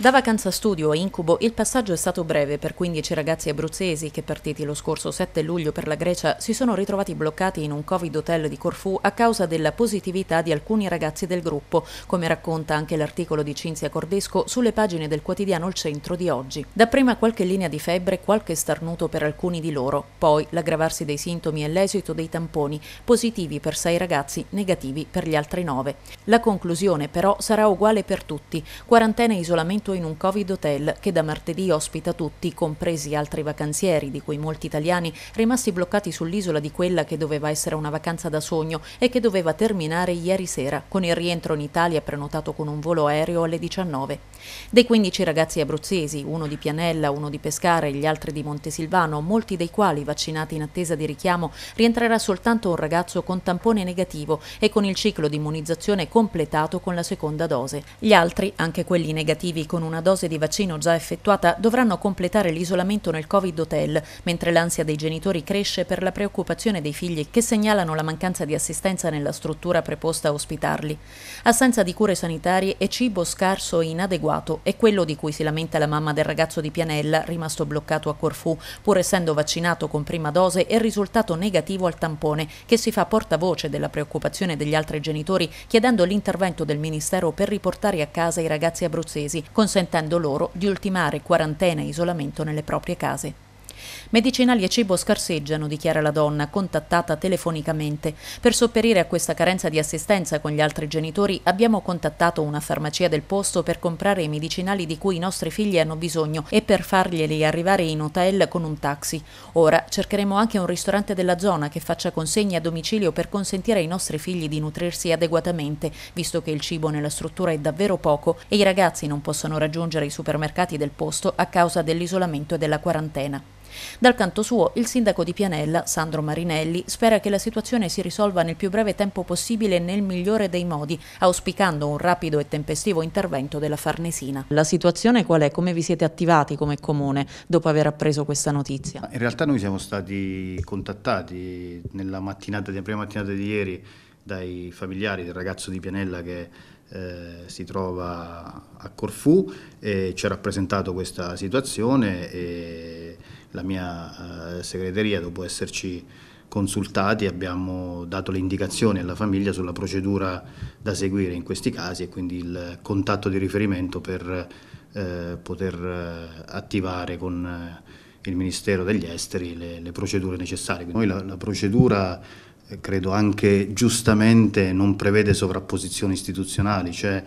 Da vacanza studio a incubo il passaggio è stato breve per 15 ragazzi abruzzesi che partiti lo scorso 7 luglio per la Grecia si sono ritrovati bloccati in un Covid hotel di Corfù a causa della positività di alcuni ragazzi del gruppo, come racconta anche l'articolo di Cinzia Cordesco sulle pagine del quotidiano Il Centro di oggi. Dapprima qualche linea di febbre, qualche starnuto per alcuni di loro, poi l'aggravarsi dei sintomi e l'esito dei tamponi, positivi per 6 ragazzi, negativi per gli altri 9. La conclusione però sarà uguale per tutti, quarantena e isolamento accolto in un Covid hotel che da martedì ospita tutti, compresi altri vacanzieri, di cui molti italiani rimasti bloccati sull'isola di quella che doveva essere una vacanza da sogno e che doveva terminare ieri sera con il rientro in Italia prenotato con un volo aereo alle 19. Dei 15 ragazzi abruzzesi, uno di Pianella, uno di Pescara e gli altri di Montesilvano, molti dei quali vaccinati in attesa di richiamo, rientrerà soltanto un ragazzo con tampone negativo e con il ciclo di immunizzazione completato con la seconda dose. Gli altri, anche quelli negativi con con una dose di vaccino già effettuata dovranno completare l'isolamento nel Covid hotel, mentre l'ansia dei genitori cresce per la preoccupazione dei figli che segnalano la mancanza di assistenza nella struttura preposta a ospitarli. Assenza di cure sanitarie e cibo scarso e inadeguato è quello di cui si lamenta la mamma del ragazzo di Pianella, rimasto bloccato a Corfù, pur essendo vaccinato con prima dose e risultato negativo al tampone, che si fa portavoce della preoccupazione degli altri genitori chiedendo l'intervento del Ministero per riportare a casa i ragazzi abruzzesi, con consentendo loro di ultimare quarantena e isolamento nelle proprie case. Medicinali e cibo scarseggiano, dichiara la donna, contattata telefonicamente. Per sopperire a questa carenza di assistenza con gli altri genitori abbiamo contattato una farmacia del posto per comprare i medicinali di cui i nostri figli hanno bisogno e per farglieli arrivare in hotel con un taxi. Ora cercheremo anche un ristorante della zona che faccia consegne a domicilio per consentire ai nostri figli di nutrirsi adeguatamente, visto che il cibo nella struttura è davvero poco e i ragazzi non possono raggiungere i supermercati del posto a causa dell'isolamento e della quarantena. Dal canto suo, il sindaco di Pianella, Sandro Marinelli, spera che la situazione si risolva nel più breve tempo possibile e nel migliore dei modi, auspicando un rapido e tempestivo intervento della Farnesina. La situazione qual è? Come vi siete attivati come comune dopo aver appreso questa notizia? In realtà noi siamo stati contattati nella mattinata, nella prima mattinata di ieri dai familiari del ragazzo di Pianella che eh, si trova a Corfù e ci ha rappresentato questa situazione la mia eh, segreteria, dopo esserci consultati, abbiamo dato le indicazioni alla famiglia sulla procedura da seguire in questi casi e quindi il contatto di riferimento per eh, poter eh, attivare con eh, il Ministero degli Esteri le, le procedure necessarie. Noi la, la procedura eh, credo anche giustamente non prevede sovrapposizioni istituzionali, cioè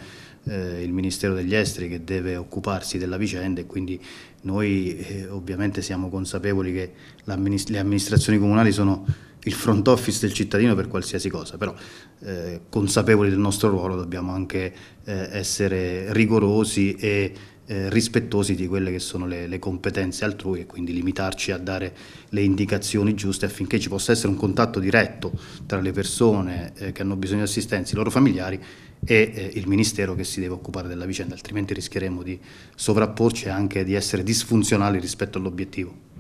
eh, il Ministero degli Esteri che deve occuparsi della vicenda e quindi noi eh, ovviamente siamo consapevoli che amminist le amministrazioni comunali sono il front office del cittadino per qualsiasi cosa, però eh, consapevoli del nostro ruolo dobbiamo anche eh, essere rigorosi e eh, rispettosi di quelle che sono le, le competenze altrui e quindi limitarci a dare le indicazioni giuste affinché ci possa essere un contatto diretto tra le persone eh, che hanno bisogno di assistenza, e i loro familiari e eh, il Ministero che si deve occupare della vicenda, altrimenti rischieremo di sovrapporci e anche di essere disfunzionali rispetto all'obiettivo.